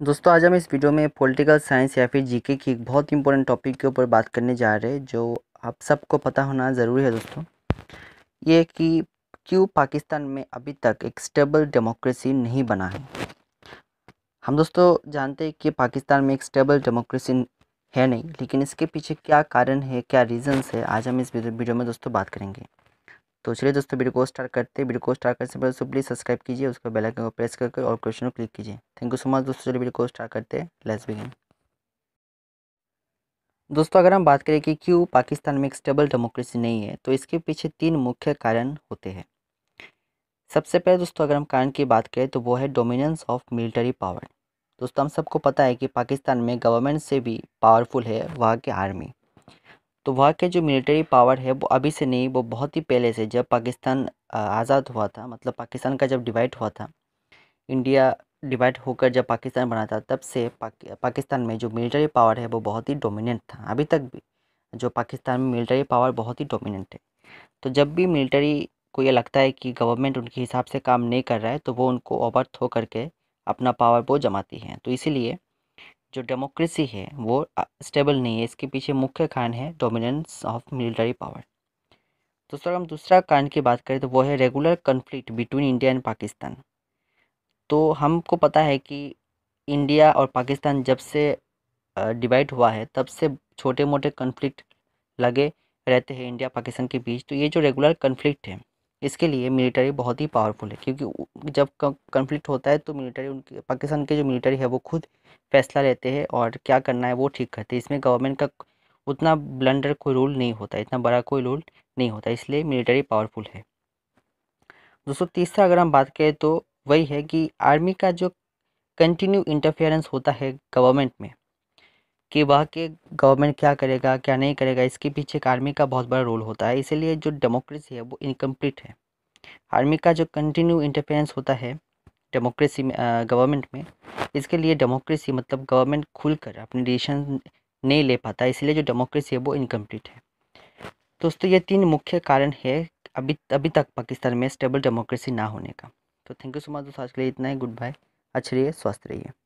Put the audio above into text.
दोस्तों आज हम इस वीडियो में पॉलिटिकल साइंस या फिर जीके की एक बहुत इंपॉर्टेंट टॉपिक के ऊपर बात करने जा रहे हैं जो आप सबको पता होना ज़रूरी है दोस्तों ये कि क्यों पाकिस्तान में अभी तक एक स्टेबल डेमोक्रेसी नहीं बना है हम दोस्तों जानते हैं कि पाकिस्तान में एक स्टेबल डेमोक्रेसी है नहीं लेकिन इसके पीछे क्या कारण है क्या रीज़न्स है आज हम इस वीडियो में दोस्तों बात करेंगे तो चलिए दोस्तों वीडियो को स्टार्ट करते हैं वीडियो को स्टार्ट करने से पहले प्लीज़ सब्सक्राइब कीजिए उसको बेल आइकन को प्रेस करके और क्वेश्चन को क्लिक कीजिए थैंक यू सो मच दोस्तों चलिए वीडियो को स्टार्ट करते हैं लेट्स बिगिन दोस्तों अगर हम बात करें कि क्यों पाकिस्तान में एक स्टेबल डेमोक्रेसी नहीं है तो इसके पीछे तीन मुख्य कारण होते हैं सबसे पहले दोस्तों अगर हम कारण की बात करें तो वो है डोमिनेंस ऑफ मिलिट्री पावर दोस्तों हम सबको पता है कि पाकिस्तान में गवर्नमेंट से भी पावरफुल है वहाँ की आर्मी तो वहाँ के जो मिलिट्री पावर है वो अभी से नहीं वो बहुत ही पहले से जब पाकिस्तान आज़ाद हुआ था मतलब पाकिस्तान का जब डिवाइड हुआ था इंडिया डिवाइड होकर जब पाकिस्तान बना था तब से पाकि, पाकिस्तान में जो मिलिट्री पावर है वो बहुत ही डोमिनेंट था अभी तक भी जो पाकिस्तान में मिलिट्री पावर बहुत ही डोमिनेंट है तो जब भी मिलिट्री को ये लगता है कि गवर्नमेंट उनके हिसाब से काम नहीं कर रहा है तो वो उनको ओवर थ्रो करके अपना पावर वो जमाती है तो इसीलिए जो डेमोक्रेसी है वो स्टेबल नहीं है इसके पीछे मुख्य कारण है डोमिनेंस ऑफ मिलिट्री पावर अगर हम दूसरा कारण की बात करें तो वो है regular conflict between India and Pakistan तो हमको पता है कि इंडिया और पाकिस्तान जब से डिवाइड हुआ है तब से छोटे मोटे कन्फ्लिक्ट लगे रहते हैं इंडिया पाकिस्तान के बीच तो ये जो रेगुलर कन्फ्लिक्ट है इसके लिए मिलिट्री बहुत ही पावरफुल है क्योंकि जब कन्फ्लिक्ट होता है तो मिलिट्री उनके पाकिस्तान के जो मिलिट्री है वो खुद फैसला लेते हैं और क्या करना है वो ठीक करते हैं इसमें गवर्नमेंट का उतना ब्लंडर कोई रोल नहीं होता इतना बड़ा कोई रोल नहीं होता इसलिए मिलिट्री पावरफुल है दोस्तों तीसरा अगर हम बात करें तो वही है कि आर्मी का जो कंटिन्यू इंटरफेरेंस होता है गवर्नमेंट में कि वहाँ के गवर्नमेंट क्या करेगा क्या नहीं करेगा इसके पीछे आर्मी का बहुत बड़ा रोल होता है इसीलिए जो डेमोक्रेसी है वो इनकम्प्लीट है आर्मी का जो कंटिन्यू इंटरफेरेंस होता है डेमोक्रेसी में गवर्नमेंट में इसके लिए डेमोक्रेसी मतलब गवर्नमेंट खुल कर अपने डिसीशन नहीं ले पाता इसलिए जो डेमोक्रेसी है वो इनकम्प्लीट है दोस्तों ये तीन मुख्य कारण है अभी अभी तक पाकिस्तान में स्टेबल डेमोक्रेसी ना होने का तो थैंक यू सो मच दोस्तों आज के लिए इतना ही गुड बाय अच्छे रहिए स्वस्थ रहिए